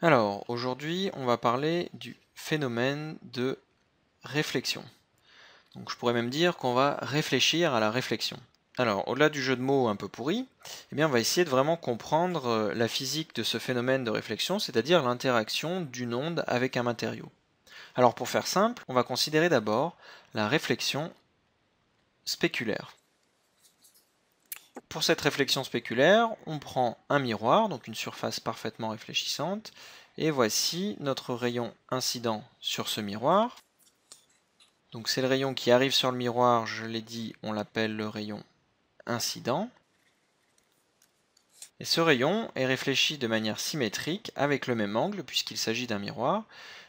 Alors, aujourd'hui, on va parler du phénomène de réflexion. je pourrais même dire qu'on va réfléchir à la réflexion. Alors, au-delà du jeu de mots un peu pourri, eh bien, on va essayer de vraiment comprendre euh, la physique de ce phénomène de réflexion, c'est-à-dire l'interaction d'une onde avec un matériau. Alors, pour faire simple, on va considérer d'abord la réflexion spéculaire. Pour cette réflexion spéculaire, on prend un miroir, donc une surface parfaitement réfléchissante, et voici notre rayon incident sur ce miroir. Donc c'est le rayon qui arrive sur le miroir, je l'ai dit, on l'appelle le rayon incident. Et ce rayon est réfléchi de manière symétrique avec le même angle puisqu'il s'agit d'un miroir,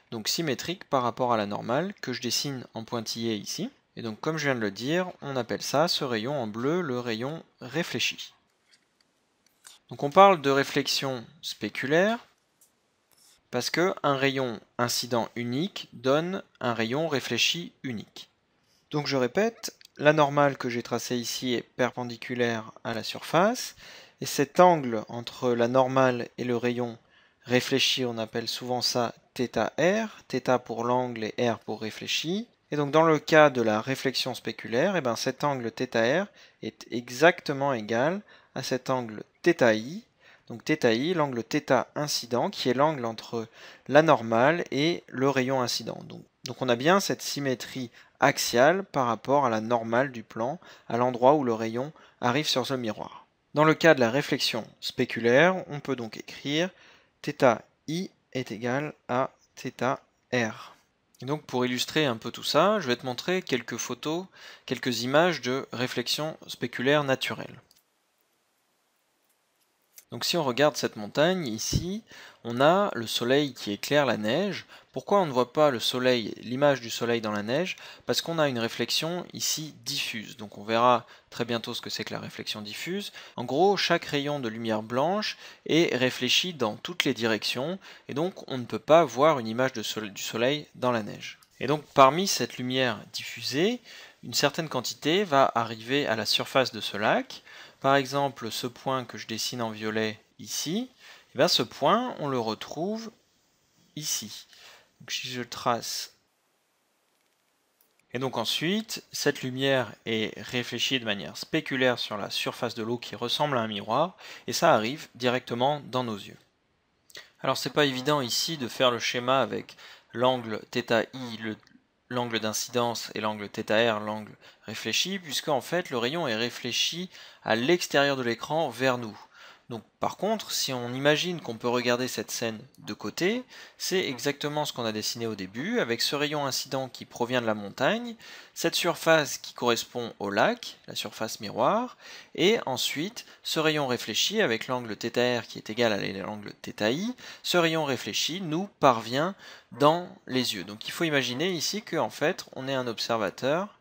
donc symétrique par rapport à la normale que je dessine en pointillé ici. Et donc comme je viens de le dire, on appelle ça, ce rayon en bleu, le rayon réfléchi. Donc on parle de réflexion spéculaire parce qu'un un rayon incident unique donne un rayon réfléchi unique. Donc je répète, la normale que j'ai tracée ici est perpendiculaire à la surface, et cet angle entre la normale et le rayon réfléchi, on appelle souvent ça θr, θ pour l'angle et r pour réfléchi. Et donc dans le cas de la réflexion spéculaire, eh ben, cet angle θr est exactement égal à cet angle θi, donc θi, l'angle θ incident, qui est l'angle entre la normale et le rayon incident. Donc, on a bien cette symétrie axiale par rapport à la normale du plan, à l'endroit où le rayon arrive sur ce miroir. Dans le cas de la réflexion spéculaire, on peut donc écrire θi est égal à θr donc pour illustrer un peu tout ça, je vais te montrer quelques photos, quelques images de réflexion spéculaire naturelle. Donc si on regarde cette montagne ici, on a le soleil qui éclaire la neige. Pourquoi on ne voit pas l'image du soleil dans la neige Parce qu'on a une réflexion ici diffuse. Donc on verra très bientôt ce que c'est que la réflexion diffuse. En gros, chaque rayon de lumière blanche est réfléchi dans toutes les directions et donc on ne peut pas voir une image du soleil dans la neige. Et donc parmi cette lumière diffusée, une certaine quantité va arriver à la surface de ce lac. Par exemple, ce point que je dessine en violet ici, et ce point, on le retrouve ici. Donc si je trace... Et donc ensuite, cette lumière est réfléchie de manière spéculaire sur la surface de l'eau qui ressemble à un miroir, et ça arrive directement dans nos yeux. Alors c'est pas évident ici de faire le schéma avec l'angle θi, l'angle d'incidence et l'angle θr, l'angle réfléchi, puisque en fait le rayon est réfléchi à l'extérieur de l'écran vers nous. Donc par contre, si on imagine qu'on peut regarder cette scène de côté, c'est exactement ce qu'on a dessiné au début, avec ce rayon incident qui provient de la montagne, cette surface qui correspond au lac, la surface miroir, et ensuite ce rayon réfléchi avec l'angle θr qui est égal à l'angle θi, ce rayon réfléchi nous parvient dans les yeux. Donc il faut imaginer ici qu'en fait on est un observateur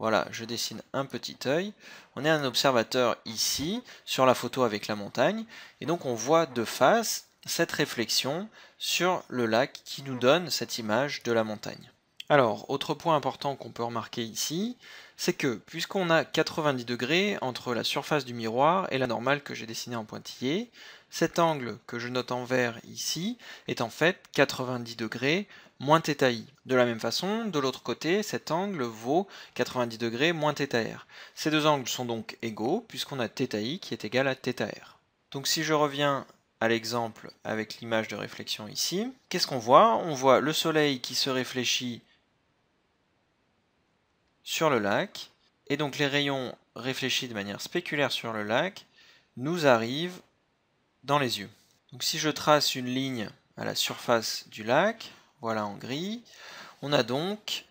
voilà, je dessine un petit œil. On est un observateur ici, sur la photo avec la montagne, et donc on voit de face cette réflexion sur le lac qui nous donne cette image de la montagne. Alors, autre point important qu'on peut remarquer ici, c'est que puisqu'on a 90 degrés entre la surface du miroir et la normale que j'ai dessinée en pointillé, cet angle que je note en vert ici est en fait 90 degrés moins θi. De la même façon, de l'autre côté, cet angle vaut 90 degrés moins θr. Ces deux angles sont donc égaux puisqu'on a θi qui est égal à θr. Donc si je reviens à l'exemple avec l'image de réflexion ici, qu'est-ce qu'on voit On voit le soleil qui se réfléchit sur le lac, et donc les rayons réfléchis de manière spéculaire sur le lac nous arrivent dans les yeux. Donc si je trace une ligne à la surface du lac, voilà en gris, on a donc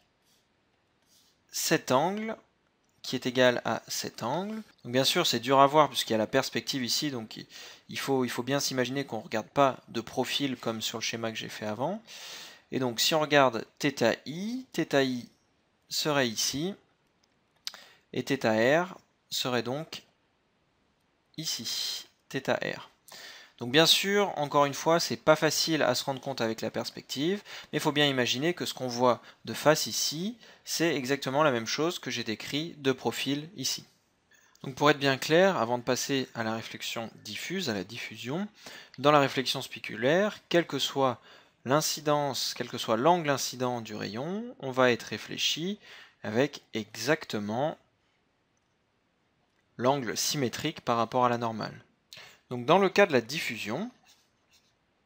cet angle qui est égal à cet angle. bien sûr, c'est dur à voir puisqu'il y a la perspective ici, donc il faut, il faut bien s'imaginer qu'on ne regarde pas de profil comme sur le schéma que j'ai fait avant. Et donc si on regarde θi, θi serait ici, et θr serait donc ici, θr. Donc bien sûr, encore une fois, c'est pas facile à se rendre compte avec la perspective, mais il faut bien imaginer que ce qu'on voit de face ici, c'est exactement la même chose que j'ai décrit de profil ici. Donc pour être bien clair, avant de passer à la réflexion diffuse, à la diffusion, dans la réflexion spiculaire, quelle que soit l'incidence, quel que soit l'angle incident du rayon, on va être réfléchi avec exactement l'angle symétrique par rapport à la normale. Donc dans le cas de la diffusion,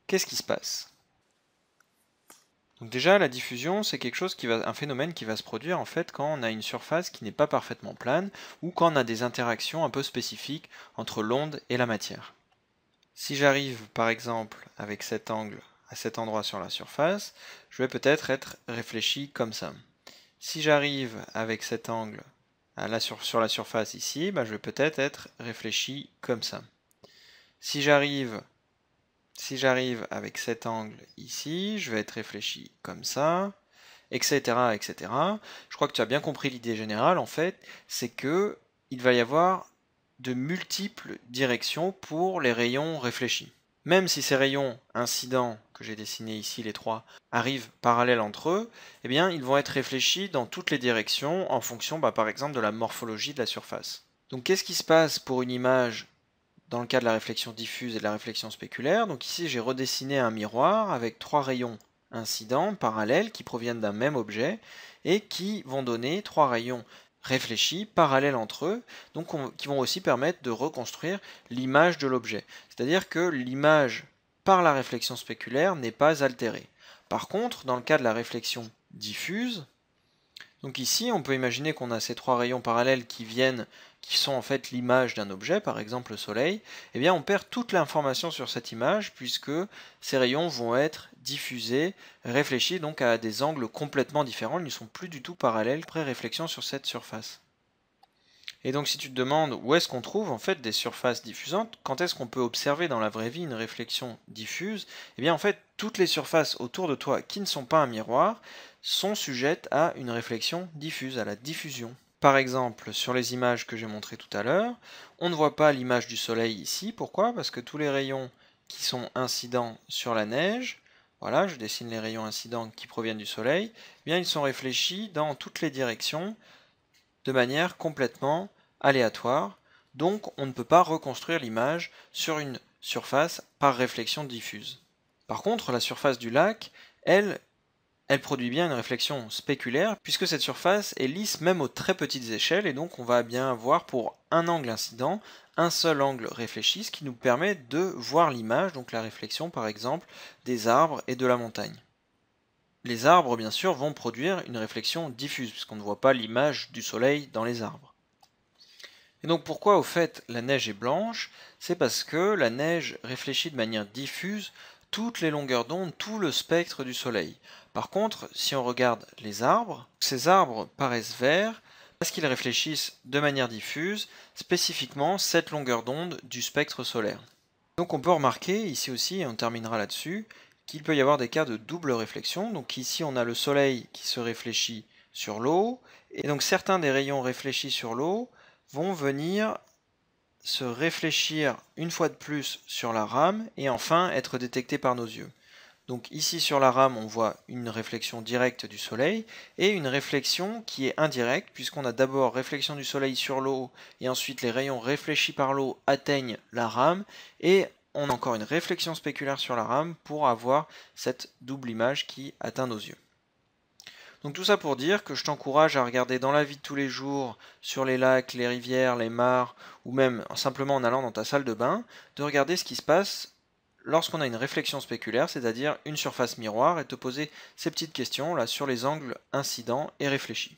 qu'est-ce qui se passe déjà, la diffusion, c'est quelque chose qui va, un phénomène qui va se produire en fait quand on a une surface qui n'est pas parfaitement plane ou quand on a des interactions un peu spécifiques entre l'onde et la matière. Si j'arrive par exemple avec cet angle à cet endroit sur la surface, je vais peut-être être réfléchi comme ça. Si j'arrive avec cet angle à la sur, la surface ici, bah, je vais peut-être être réfléchi comme ça. Si j'arrive si j'arrive avec cet angle ici, je vais être réfléchi comme ça, etc., etc. Je crois que tu as bien compris l'idée générale, en fait, c'est que il va y avoir de multiples directions pour les rayons réfléchis. Même si ces rayons incidents que j'ai dessinés ici, les trois, arrivent parallèles entre eux, eh bien, ils vont être réfléchis dans toutes les directions en fonction, bah, par exemple, de la morphologie de la surface. Donc, qu'est-ce qui se passe pour une image dans le cas de la réflexion diffuse et de la réflexion spéculaire. Donc ici, j'ai redessiné un miroir avec trois rayons incidents parallèles qui proviennent d'un même objet et qui vont donner trois rayons réfléchis, parallèles entre eux, donc qui vont aussi permettre de reconstruire l'image de l'objet. C'est-à-dire que l'image par la réflexion spéculaire n'est pas altérée. Par contre, dans le cas de la réflexion diffuse, donc ici, on peut imaginer qu'on a ces trois rayons parallèles qui viennent, qui sont en fait l'image d'un objet, par exemple le soleil, et eh bien on perd toute l'information sur cette image puisque ces rayons vont être diffusés, réfléchis donc à des angles complètement différents, ils ne sont plus du tout parallèles, pré-réflexion sur cette surface. Et donc si tu te demandes où est-ce qu'on trouve en fait des surfaces diffusantes, quand est-ce qu'on peut observer dans la vraie vie une réflexion diffuse, et eh bien en fait toutes les surfaces autour de toi qui ne sont pas un miroir sont sujettes à une réflexion diffuse, à la diffusion. Par exemple, sur les images que j'ai montrées tout à l'heure, on ne voit pas l'image du soleil ici. Pourquoi Parce que tous les rayons qui sont incidents sur la neige, voilà, je dessine les rayons incidents qui proviennent du soleil, eh bien ils sont réfléchis dans toutes les directions de manière complètement aléatoire. Donc on ne peut pas reconstruire l'image sur une surface par réflexion diffuse. Par contre, la surface du lac, elle, elle produit bien une réflexion spéculaire, puisque cette surface est lisse même aux très petites échelles, et donc on va bien avoir pour un angle incident, un seul angle réfléchi, ce qui nous permet de voir l'image, donc la réflexion par exemple des arbres et de la montagne. Les arbres, bien sûr, vont produire une réflexion diffuse, puisqu'on ne voit pas l'image du soleil dans les arbres. Et donc pourquoi au fait la neige est blanche C'est parce que la neige réfléchit de manière diffuse toutes les longueurs d'onde, tout le spectre du soleil. Par contre, si on regarde les arbres, ces arbres paraissent verts parce qu'ils réfléchissent de manière diffuse spécifiquement cette longueur d'onde du spectre solaire. Donc on peut remarquer ici aussi, et on terminera là-dessus, qu'il peut y avoir des cas de double réflexion. Donc ici on a le soleil qui se réfléchit sur l'eau, et donc certains des rayons réfléchis sur l'eau vont venir se réfléchir une fois de plus sur la rame et enfin être détectés par nos yeux. Donc ici sur la rame, on voit une réflexion directe du soleil et une réflexion qui est indirecte puisqu'on a d'abord réflexion du soleil sur l'eau et ensuite les rayons réfléchis par l'eau atteignent la rame et on a encore une réflexion spéculaire sur la rame pour avoir cette double image qui atteint nos yeux. Donc tout ça pour dire que je t'encourage à regarder dans la vie de tous les jours, sur les lacs, les rivières, les mares, ou même simplement en allant dans ta salle de bain, de regarder ce qui se passe lorsqu'on a une réflexion spéculaire, c'est-à-dire une surface miroir, et te poser ces petites questions là sur les angles incidents et réfléchis.